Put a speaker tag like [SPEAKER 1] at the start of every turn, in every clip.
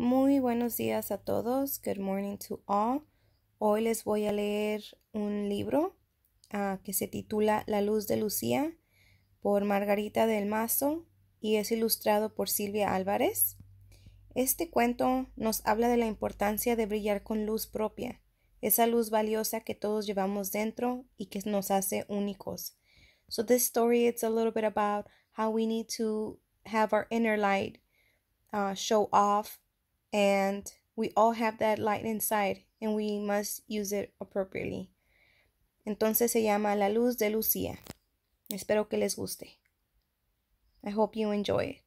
[SPEAKER 1] Muy buenos días a todos. Good morning to all. Hoy les voy a leer un libro ah, que se titula La luz de Lucía por Margarita del Mazo y es ilustrado por Silvia Álvarez. Este cuento nos habla de la importancia de brillar con luz propia, esa luz valiosa que todos llevamos dentro y que nos hace únicos. So this story it's a little bit about how we need to have our inner light ah, show off And we all have that light inside and we must use it appropriately. Entonces se llama La Luz de Lucía. Espero que les guste. I hope you enjoy it.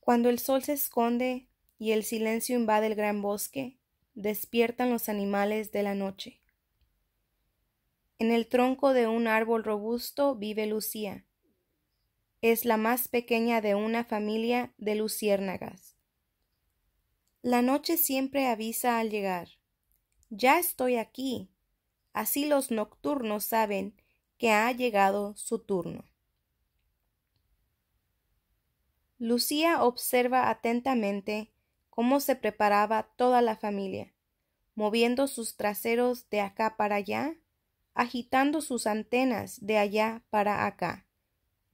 [SPEAKER 1] Cuando el sol se esconde y el silencio invade el gran bosque, despiertan los animales de la noche. En el tronco de un árbol robusto vive Lucía. Es la más pequeña de una familia de luciérnagas. La noche siempre avisa al llegar. Ya estoy aquí. Así los nocturnos saben que ha llegado su turno. Lucía observa atentamente cómo se preparaba toda la familia, moviendo sus traseros de acá para allá, agitando sus antenas de allá para acá,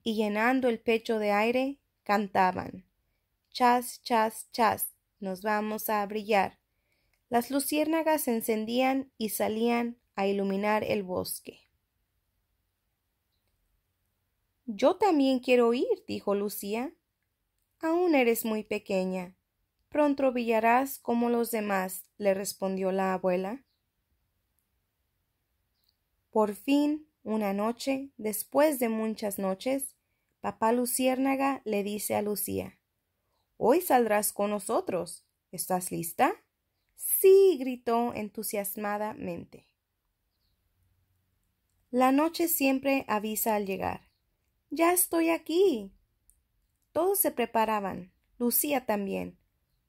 [SPEAKER 1] y llenando el pecho de aire, cantaban. Chas, chas, chas, nos vamos a brillar. Las luciérnagas se encendían y salían a iluminar el bosque. Yo también quiero ir, dijo Lucía. Aún eres muy pequeña. Pronto brillarás como los demás, le respondió la abuela. Por fin, una noche, después de muchas noches, papá Luciérnaga le dice a Lucía Hoy saldrás con nosotros. ¿Estás lista? Sí, gritó entusiasmadamente. La noche siempre avisa al llegar. Ya estoy aquí. Todos se preparaban, Lucía también,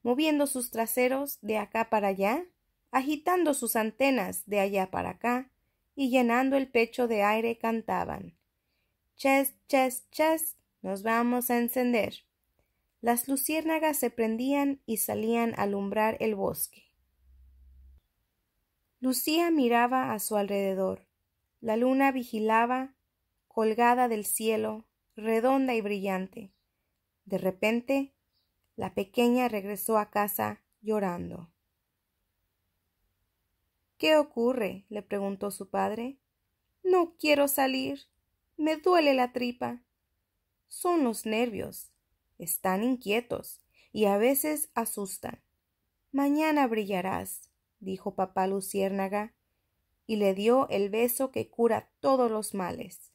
[SPEAKER 1] moviendo sus traseros de acá para allá, agitando sus antenas de allá para acá, y llenando el pecho de aire cantaban. Ches, ches, ches, nos vamos a encender. Las luciérnagas se prendían y salían a alumbrar el bosque. Lucía miraba a su alrededor. La luna vigilaba, colgada del cielo, redonda y brillante. De repente, la pequeña regresó a casa llorando. ¿Qué ocurre? le preguntó su padre. No quiero salir. Me duele la tripa. Son los nervios están inquietos y a veces asustan. Mañana brillarás, dijo papá Luciérnaga, y le dio el beso que cura todos los males.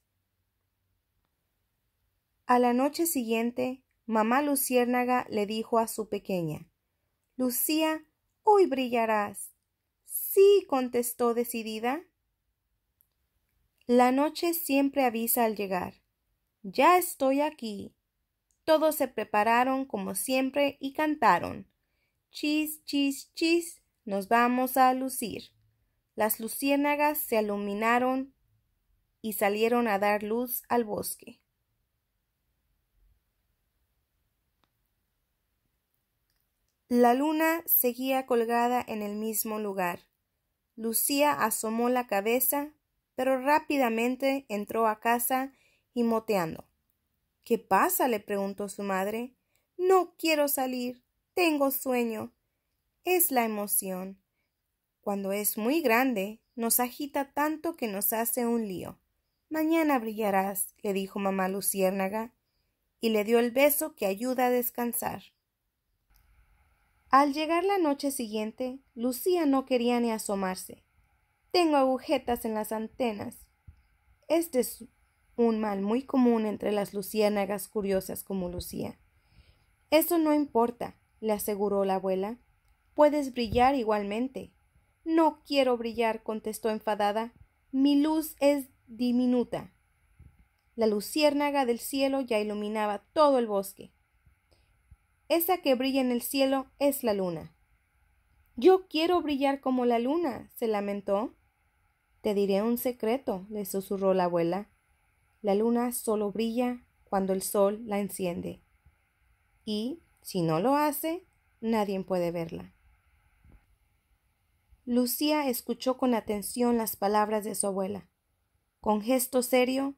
[SPEAKER 1] A la noche siguiente, mamá Luciérnaga le dijo a su pequeña Lucía, hoy brillarás. Sí, contestó decidida. La noche siempre avisa al llegar. Ya estoy aquí, todos se prepararon como siempre y cantaron. Chis, chis, chis, nos vamos a lucir. Las luciérnagas se iluminaron y salieron a dar luz al bosque. La luna seguía colgada en el mismo lugar. Lucía asomó la cabeza, pero rápidamente entró a casa y moteando. ¿Qué pasa? le preguntó su madre. No quiero salir. Tengo sueño. Es la emoción. Cuando es muy grande, nos agita tanto que nos hace un lío. Mañana brillarás, le dijo mamá Luciérnaga, y le dio el beso que ayuda a descansar. Al llegar la noche siguiente, Lucía no quería ni asomarse. Tengo agujetas en las antenas. Es de un mal muy común entre las luciérnagas curiosas como Lucía. Eso no importa, le aseguró la abuela. Puedes brillar igualmente. No quiero brillar, contestó enfadada. Mi luz es diminuta. La luciérnaga del cielo ya iluminaba todo el bosque. Esa que brilla en el cielo es la luna. Yo quiero brillar como la luna, se lamentó. Te diré un secreto, le susurró la abuela. La luna solo brilla cuando el sol la enciende. Y, si no lo hace, nadie puede verla. Lucía escuchó con atención las palabras de su abuela. Con gesto serio,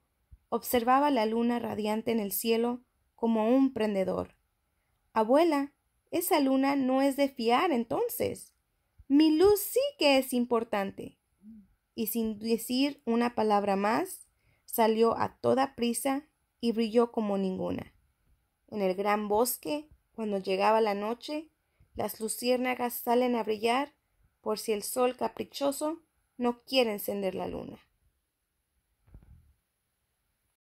[SPEAKER 1] observaba la luna radiante en el cielo como un prendedor. Abuela, esa luna no es de fiar entonces. Mi luz sí que es importante. Y sin decir una palabra más, salió a toda prisa y brilló como ninguna. En el gran bosque, cuando llegaba la noche, las luciérnagas salen a brillar por si el sol caprichoso no quiere encender la luna.